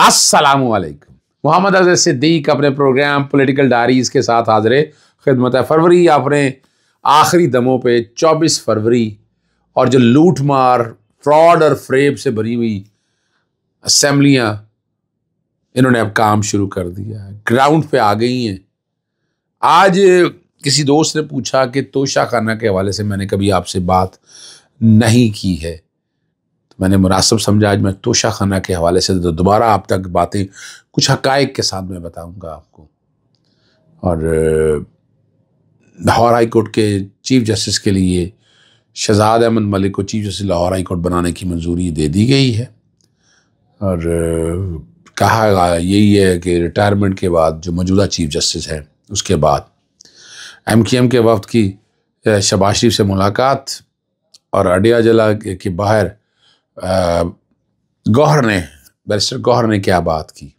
अस्सलाम मोहम्मद अजय सिद्दीक अपने programme political diaries के साथ हाजिर खिदमत फरवरी आपने आखिरी दमों पे 24 फरवरी और जो लूट मार फ्रॉड और फ्रेब से भरी हुई असम्बलियाँ इन्होंने अब काम शुरू कर दिया है ग्राउंड पे आ गई हैं आज किसी दोस्त ने पूछा कि तोशा खाना के हवाले से मैंने कभी आपसे बात नहीं की है तो मैंने मुनासब समझा आज मैं तोशा खाना के हवाले से तो दोबारा आप तक बातें कुछ हकाइक के साथ मैं बताऊँगा आपको और लाहौर हाई कोर्ट के चीफ जस्टिस के लिए शहजाद अहमद मलिक को chief justice Lahore high court बनाने की मंजूरी दे दी गई है और कहा गया यही है कि रिटायरमेंट के बाद जो मौजूदा चीफ जस्टिस हैं उसके बाद एम के एम के वफद की शबाज शरीफ से मुलाकात और अडिया जला के बाहर गौहर ने बैरिस्टर गौहर ने क्या बात की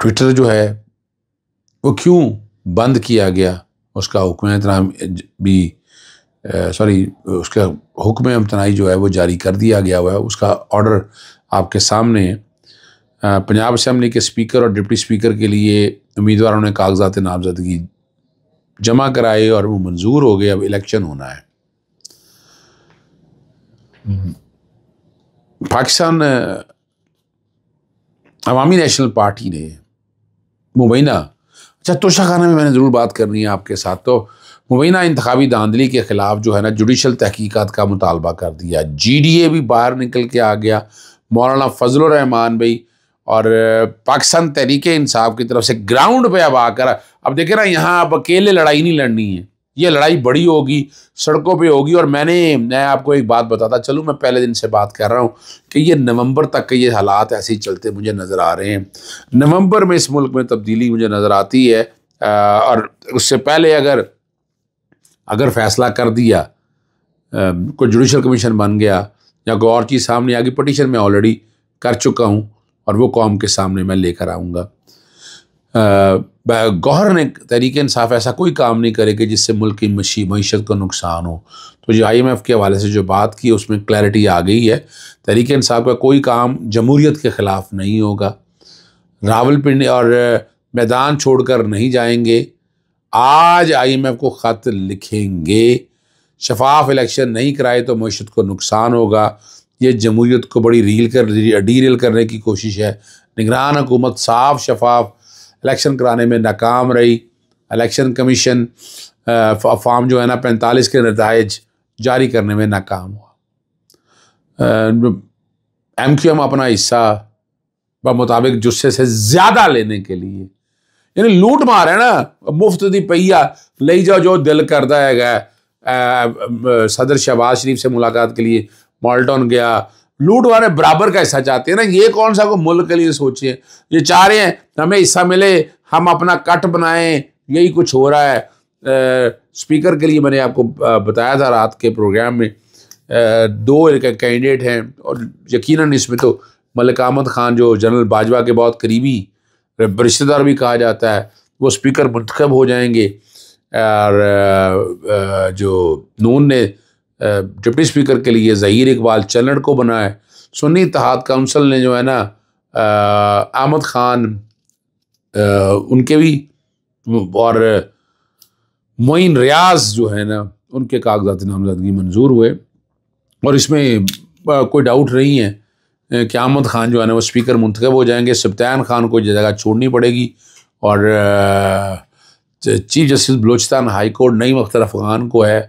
ट्विटर जो है वो क्यों बंद किया गया उसका हुक्म इतना भी सॉरी उसका हुक्म अमतनाई जो है वो जारी कर दिया गया हुआ है उसका ऑर्डर आपके सामने पंजाब असम्बली के स्पीकर और डिप्टी स्पीकर के लिए उम्मीदवारों ने कागजात नामजदगी जमा कराए और वो मंजूर हो गए अब इलेक्शन होना है पाकिस्तान अवामी नेशनल पार्टी ने मुबैना अच्छा तोशा खाना में मैंने ज़रूर बात करनी है आपके साथ तो मुबैना इंतबी धांधली के ख़िलाफ़ जो है ना जुडिशल तहकीक़त का मुतालबा कर दिया जी डी ए भी बाहर निकल के आ गया मौलाना फजल रहमान भाई और पाकिस्तान तहरीक इंसाफ की तरफ से ग्राउंड पे अब आकर अब देखे ना यहाँ अब अकेले लड़ाई नहीं लड़नी है ये लड़ाई बड़ी होगी सड़कों पे होगी और मैंने मैं आपको एक बात बताता चलूँ मैं पहले दिन से बात कर रहा हूँ कि ये नवंबर तक के ये हालात ऐसे ही चलते मुझे नज़र आ रहे हैं नवंबर में इस मुल्क में तब्दीली मुझे नज़र आती है और उससे पहले अगर अगर फैसला कर दिया कोई जुडिशल कमीशन बन गया या कोई और चीज़ सामने आ गई पटिशन मैं ऑलरेडी कर चुका हूँ और वो कौम के सामने मैं लेकर आऊँगा गौर ने तहरीक इंसाफ ऐसा कोई काम नहीं करेगी जिससे मुल्क की मशी मीशत को नुकसान हो तो जो आई एम एफ़ के हवाले से जो बात की उसमें क्लैरिटी आ गई है तहरीक इंसाफ का कोई काम जमहूरीत के ख़िलाफ़ नहीं होगा रावलपिंडी और मैदान छोड़कर नहीं जाएंगे आज आई एम एफ़ को ख़त लिखेंगे शफाफ इलेक्शन नहीं कराए तो मीशत को नुकसान होगा ये जमहूरीत को बड़ी रील कर डी रील करने की कोशिश है निगरान हुकूमत साफ शफाफ इलेक्शन कराने में नाकाम रही इलेक्शन कमीशन फॉर्म जो है ना पैंतालीस के नतज जारी करने में नाकाम हुआ एम क्यू एम अपना हिस्सा मुताबिक जुस्से से ज़्यादा लेने के लिए यानी लूट मार है ना मुफ्त दी पहिया ले जाओ जो दिल करता है गया सदर शहबाज शरीफ से मुलाकात के लिए मॉल्टन गया लूट वाले बराबर का हिस्सा चाहते हैं ना ये कौन सा को मुल्क के लिए सोचिए ये चाह रहे हैं हमें हिस्सा मिले हम अपना कट बनाएं यही कुछ हो रहा है आ, स्पीकर के लिए मैंने आपको बताया था रात के प्रोग्राम में आ, दो कैंडिडेट हैं और यकीनन इसमें तो मलिक अहमद ख़ान जो जनरल बाजवा के बहुत करीबी रिश्तेदार भी कहा जाता है वो स्पीकर मंतखब हो जाएंगे और जो नून ने डिप्टी स्पीकर के लिए ज़हीर इकबाल चलड़ को बनाए सुन्नी तहाद काउंसिल ने जो है ना आमद खान आ, उनके भी और मोइन रियाज जो है ना उनके कागजात नामजदगी मंजूर हुए और इसमें कोई डाउट नहीं है कि आमद खान जो है ना वो स्पीकर मुंतखब हो जाएंगे सप्तान खान को जगह छोड़नी पड़ेगी और chief justice Balochistan high court Naeem Akhtar Afghan को है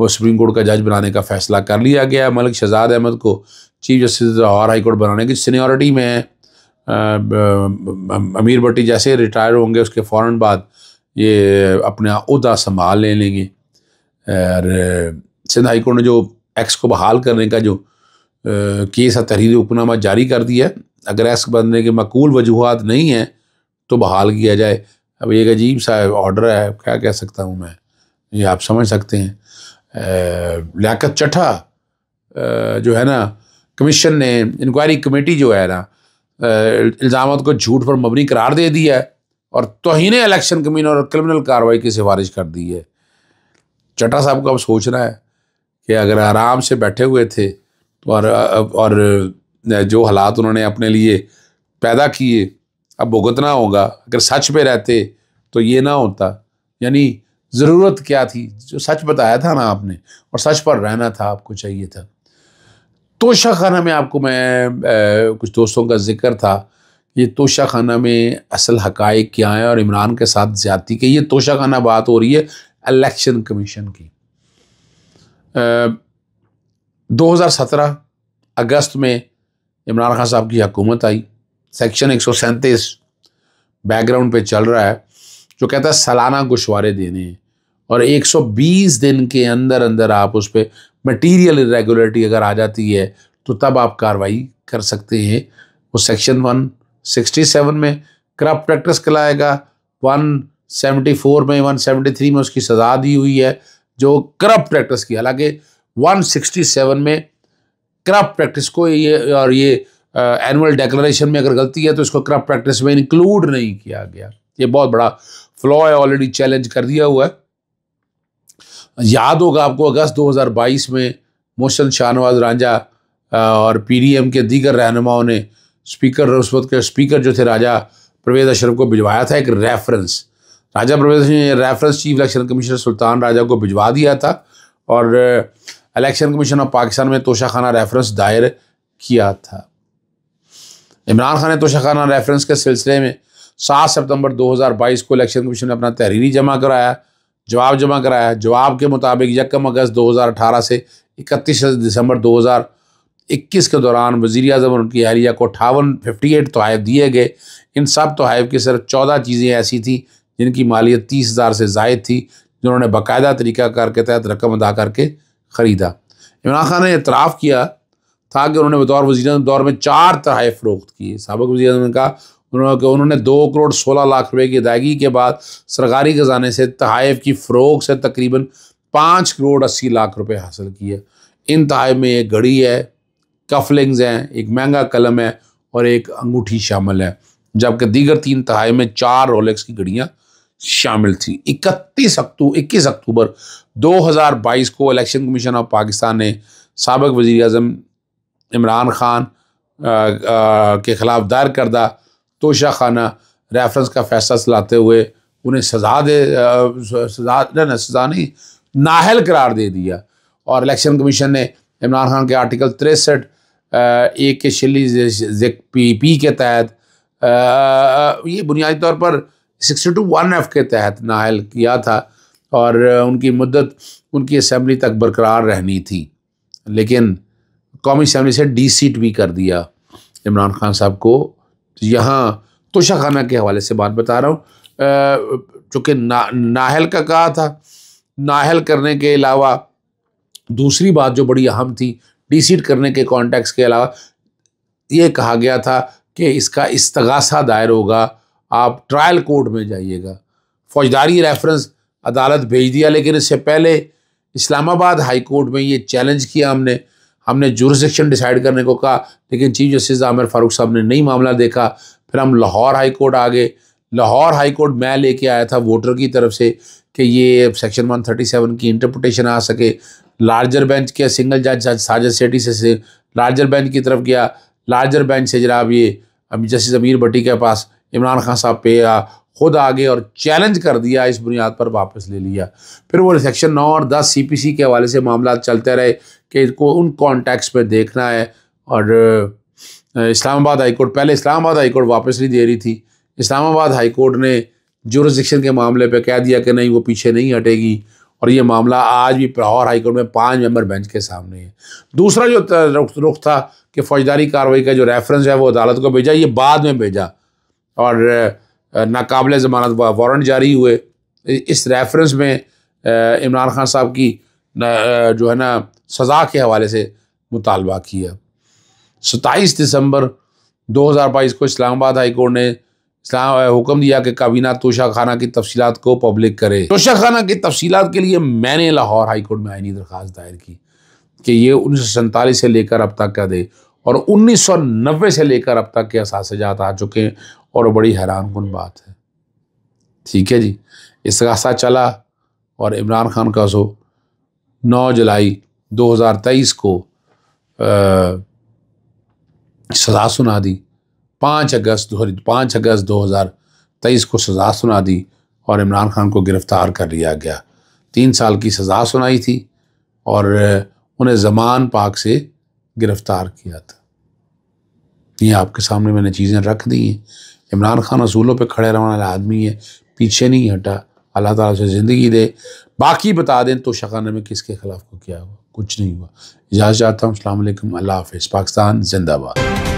वो सुप्रीम कोर्ट का जज बनाने का फैसला कर लिया गया है मलिक शहजाद अहमद को chief justice Lahore high court बनाने की सीनियरिटी में है अमीर भट्टी जैसे रिटायर होंगे उसके फ़ौर बाद ये अपना अहदा संभाल ले लेंगे और सिंध हाई कोर्ट ने जो एक्स को बहाल करने का जो केस है तहरीर उपनामा जारी कर दिया है अगर एक्स बनने के मकूल वजूहत नहीं हैं तो बहाल किया जाए अब एक अजीब सा ऑर्डर है क्या कह सकता हूँ मैं ये आप समझ सकते हैं लियाकत चटा जो है ना कमीशन ने इंक्वायरी कमेटी जो है ना इल्ज़ाम को झूठ पर मबनी करार दे दिया है और तोहन इलेक्शन कमीन और क्रिमिनल कार्रवाई की सिफारिश कर दी है चटा साहब को अब सोचना है कि अगर आराम से बैठे हुए थे तो और और जो हालात उन्होंने अपने लिए पैदा किए अब भुगतना होगा अगर सच पे रहते तो ये ना होता यानी ज़रूरत क्या थी जो सच बताया था ना आपने और सच पर रहना था आपको चाहिए था तोशा खाना में आपको मैं ए, कुछ दोस्तों का जिक्र था ये तोशा खाना में असल हकाइक क्या है और इमरान के साथ ज्यादती की ये तोशा खाना बात हो रही है इलेक्शन कमीशन की दो हज़ार सत्रह अगस्त में इमरान खान साहब की हुकूमत आई सेक्शन एक सौ सैंतीस बैकग्राउंड पे चल रहा है जो कहता है सालाना गुशवारे देने हैं और 120 दिन के अंदर अंदर आप उस पर मटीरियल इरेगुलरिटी अगर आ जाती है तो तब आप कार्रवाई कर सकते हैं वो सेक्शन 167 में करप्ट प्रैक्टिस कहलाएगा 174 में 173 में उसकी सज़ा दी हुई है जो करप्ट प्रैक्टिस की हालांकि 167 में करप्ट प्रैक्टिस को ये और ये एनुअल डेक्लेशन में अगर गलती है तो इसको करप्ट प्रैक्टिस में इंक्लूड नहीं किया गया ये बहुत बड़ा फ्लॉ है ऑलरेडी चैलेंज कर दिया हुआ है याद होगा आपको अगस्त 2022 में मोशन शाहनवाज राजा और पीडीएम के दीगर रहनुमाओं ने स्पीकर उस वक्त के स्पीकर जो थे राजा प्रवेद अशरफ को भिजवाया था एक रेफरेंस राजा प्रवेद ने reference chief election commissioner Sultan Raja को भिजवा दिया था और इलेक्शन कमीशन ऑफ पाकिस्तान में तोशाखाना रेफरेंस दायर किया था इमरान खान ने तोशाखाना रेफरेंस के सिलसिले में सात सितंबर 2022 को इलेक्शन कमीशन ने अपना तहरीरी जमा कराया जवाब जमा कराया जवाब के मुताबिक यकम अगस्त 2018 से इकतीस दिसंबर 2021 के दौरान वज़ी अजम और उनकी अहलिया को अठावन फिफ्टी एट तोहैब दिए गए इन सब तोहैब की सिर्फ चौदह चीज़ें ऐसी थी जिनकी मालियत तीस हज़ार से जायद थी जिन्होंने बाकायदा तरीका कार के तहत रकम अदा करके ख़रीदा इमरान खान ने इतराफ़ किया था कि उन्होंने बतौर वजी दौर में चार तहफ़ फ़रोख्त किए सबक वजी ने कहा उन्होंने दो करोड़ सोलह लाख रुपए की अदायगी के बाद सरकारी खजाने से तहाइफ की फ़रोग से तकरीबन पाँच करोड़ अस्सी लाख रुपए हासिल किए इन तहाइफ में एक घड़ी है कफलिंग्स हैं एक महंगा कलम है और एक अंगूठी शामिल है जबकि दीगर तीन तहाइफ में चार रोलेक्स की घड़ियाँ शामिल थी इकतीस अक्टूबर इक्कीस अक्टूबर बाईस को इलेक्शन कमीशन ऑफ पाकिस्तान ने सबक वज़ी अजम इमरान खान आ, आ, के ख़िलाफ़ दायर करदा तोशा खाना रेफरेंस का फैसला चलाते हुए उन्हें सजा दे सजा न ना सजा नहीं नाहल करार दे दिया और इलेक्शन कमीशन ने इमरान खान के आर्टिकल तिरसठ ए के शिली पी पी के तहत ये बुनियादी तौर पर सिक्सटी टू वन एफ के तहत नाहल किया था और उनकी मदत उनकी असम्बली तक बरकरार रहनी थी लेकिन कौमी असम्बली से डी सीट भी कर दिया इमरान खान साहब को तो यहाँ तोशाखाना के हवाले से बात बता रहा हूँ चूँकि ना नाहल का कहा था नाहल करने के अलावा दूसरी बात जो बड़ी अहम थी डिसीड करने के कॉन्टैक्ट्स के अलावा ये कहा गया था कि इसका इस्तगासा दायर होगा आप ट्रायल कोर्ट में जाइएगा फौजदारी रेफरेंस अदालत भेज दिया लेकिन इससे पहले इस्लामाबाद हाई कोर्ट में ये चैलेंज किया हमने हमने जुरिस्डिक्शन डिसाइड करने को कहा लेकिन चीफ जस्टिस आमिर फारूक साहब ने नहीं मामला देखा फिर हम लाहौर हाई कोर्ट आ गए लाहौर हाई कोर्ट मैं लेके आया था वोटर की तरफ से कि ये सेक्शन 137 की इंटरप्रटेशन आ सके लार्जर बेंच के सिंगल जज जज सेटी सेठी से लार्जर बेंच की तरफ गया लार्जर बेंच से जनाब ये जस्टिस अमीर भट्टी के पास इमरान खान साहब पे खुद आगे और चैलेंज कर दिया इस बुनियाद पर वापस ले लिया फिर वो सेक्शन नौ और दस सीपीसी के हवाले से मामला चलते रहे कि इसको उन कॉन्टैक्ट्स में देखना है और इस्लामाबाद हाई कोर्ट पहले इस्लामाबाद हाई कोर्ट वापस नहीं दे रही थी इस्लामाबाद हाई कोर्ट ने जोरोजिक्शन के मामले पर कह दिया कि नहीं वो पीछे नहीं हटेगी और ये मामला आज भी लाहौर हाईकोर्ट में पाँच मेंबर बेंच के सामने है दूसरा जो रुख था कि फौजदारी कार्रवाई का जो रेफरेंस है वो अदालत को भेजा ये बाद में भेजा और नाकबले ज़मानत वारंट जारी हुए इस रेफरेंस में इमरान खान साहब की जो है ना सज़ा के हवाले से मुतालबा किया सताईस दिसंबर दो हज़ार बाईस को इस्लामाबाद हाई कोर्ट ने इस्लाम हुक्म दिया कि काबीना तोशा खाना की तफसीत को पब्लिक करे तोशा खाना की तफसीत के लिए मैंने लाहौर हाई कोर्ट में आईनी दरख्वास्त दायर की कि ये उन्नीस सौ सैंतालीस से लेकर अब तक का दे और 1990 से लेकर अब तक के असाजात आ चुके हैं और बड़ी हैरान कन बात है ठीक है जी इसगासा चला और इमरान खान का सो 9 जुलाई 2023 को आ, सज़ा सुना दी पाँच अगस्त दो पाँच अगस्त 2023 को सज़ा सुना दी और इमरान खान को गिरफ़्तार कर लिया गया तीन साल की सज़ा सुनाई थी और उन्हें ज़मान पाक से गिरफ्तार किया था ये आपके सामने मैंने चीज़ें रख दी हैं इमरान खान असूलों पे खड़े रहने वाला आदमी है पीछे नहीं हटा अल्लाह ताला से ज़िंदगी दे बाकी बता दें तो शकान में किसके खिलाफ को क्या हुआ कुछ नहीं हुआ इजाज़ चाहता हूँ अल्लाह हाफ़ पाकिस्तान जिंदाबाद